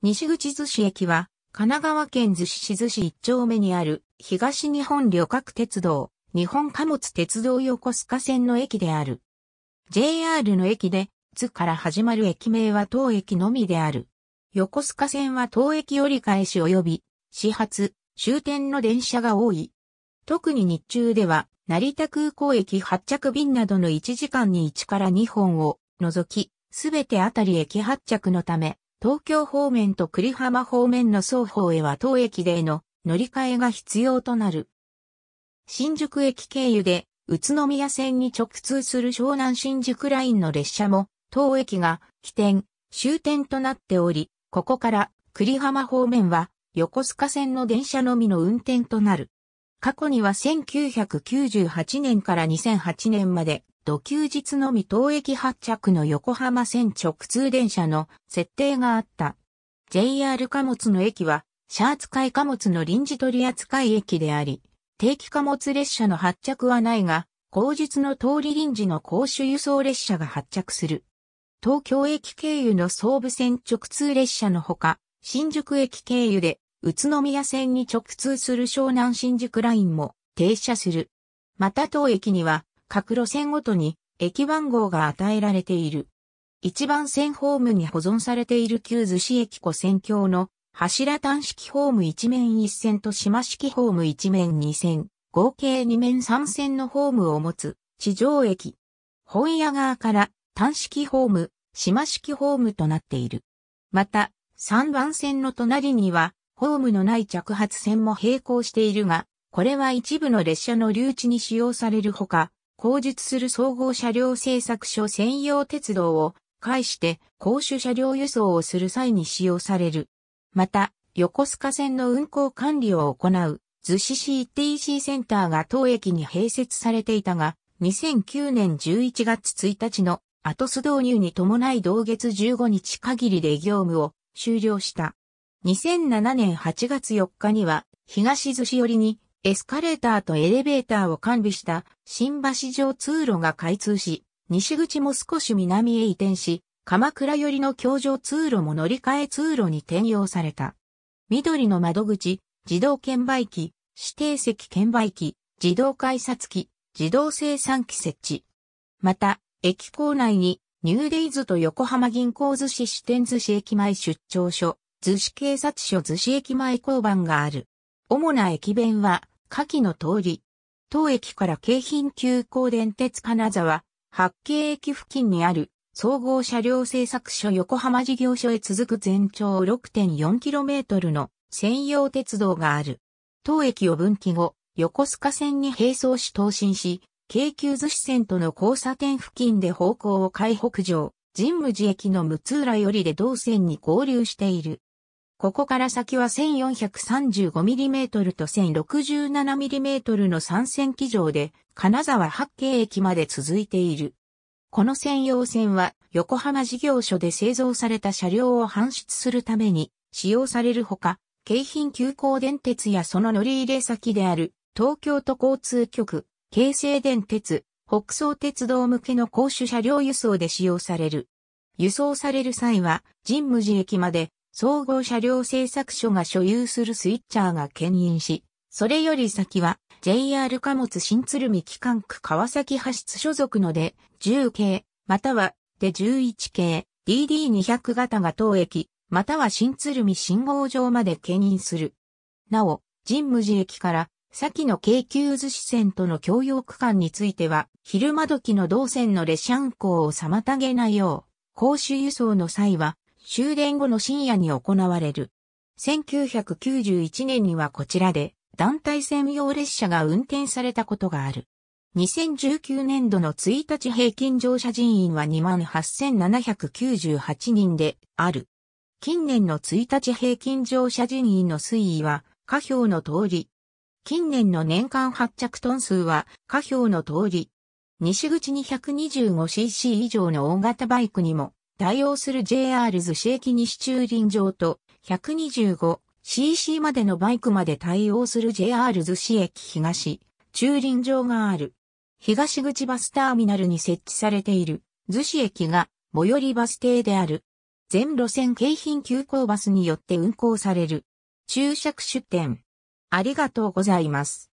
西口寿司駅は、神奈川県逗子市逗子一丁目にある東日本旅客鉄道、日本貨物鉄道横須賀線の駅である。JR の駅で、津から始まる駅名は当駅のみである。横須賀線は当駅折り返し及び、始発、終点の電車が多い。特に日中では、成田空港駅発着便などの1時間に1から2本を除き、すべてあたり駅発着のため、東京方面と栗浜方面の双方へは当駅での乗り換えが必要となる。新宿駅経由で宇都宮線に直通する湘南新宿ラインの列車も当駅が起点、終点となっており、ここから栗浜方面は横須賀線の電車のみの運転となる。過去には1998年から2008年まで土休日のみ当駅発着の横浜線直通電車の設定があった。JR 貨物の駅は、シャーツ海貨物の臨時取扱駅であり、定期貨物列車の発着はないが、後日の通り臨時の公衆輸送列車が発着する。東京駅経由の総武線直通列車のほか、新宿駅経由で宇都宮線に直通する湘南新宿ラインも停車する。また当駅には各路線ごとに駅番号が与えられている。一番線ホームに保存されている旧逗子駅湖線橋の柱端式ホーム一面一線と島式ホーム一面二線、合計二面三線のホームを持つ地上駅。本屋側から端式ホーム、島式ホームとなっている。また、三番線の隣には、ホームのない着発線も並行しているが、これは一部の列車の留置に使用されるほか、後述する総合車両製作所専用鉄道を介して公衆車両輸送をする際に使用される。また、横須賀線の運行管理を行う逗子 CTC センターが当駅に併設されていたが、2009年11月1日のアトス導入に伴い同月15日限りで業務を終了した。2007年8月4日には東逗子寄りにエスカレーターとエレベーターを完備した新橋上通路が開通し、西口も少し南へ移転し、鎌倉寄りの橋上通路も乗り換え通路に転用された。緑の窓口、自動券売機、指定席券売機、自動改札機、自動生産機設置。また、駅構内にニューデイズと横浜銀行寿司支店寿司駅前出張所、寿司警察署寿司駅前交番がある。主な駅弁は、下記の通り。当駅から京浜急行電鉄金沢、八景駅付近にある、総合車両製作所横浜事業所へ続く全長 6.4km の専用鉄道がある。当駅を分岐後、横須賀線に並走し東進し、京急逗子線との交差点付近で方向を海北上、神武寺駅の六浦よりで同線に合流している。ここから先は 1435mm と 1067mm の3線機場で、金沢八景駅まで続いている。この専用線は横浜事業所で製造された車両を搬出するために使用されるほか、京浜急行電鉄やその乗り入れ先である東京都交通局、京成電鉄、北総鉄道向けの公主車両輸送で使用される。輸送される際は神無寺駅まで総合車両製作所が所有するスイッチャーが牽引し、それより先は JR 貨物新鶴見機関区川崎発出所属ので10系、またはで11系 DD200 型が当駅、または新鶴見信号場まで牽引する。なお、神武寺駅から先の京急寿司線との共用区間については、昼間時の同線の列車運行を妨げないよう、公衆輸送の際は、終電後の深夜に行われる。1991年にはこちらで団体専用列車が運転されたことがある。2019年度の1日平均乗車人員は28,798人である。近年の1日平均乗車人員の推移は下表の通り。近年の年間発着トン数は下表の通り。西口 225cc 以上の大型バイクにも対応する JR 逗子駅西駐輪場と 125cc までのバイクまで対応する JR 逗子駅東駐輪場がある。東口バスターミナルに設置されている逗子駅が最寄りバス停である。全路線京浜急行バスによって運行される。注釈出店。ありがとうございます。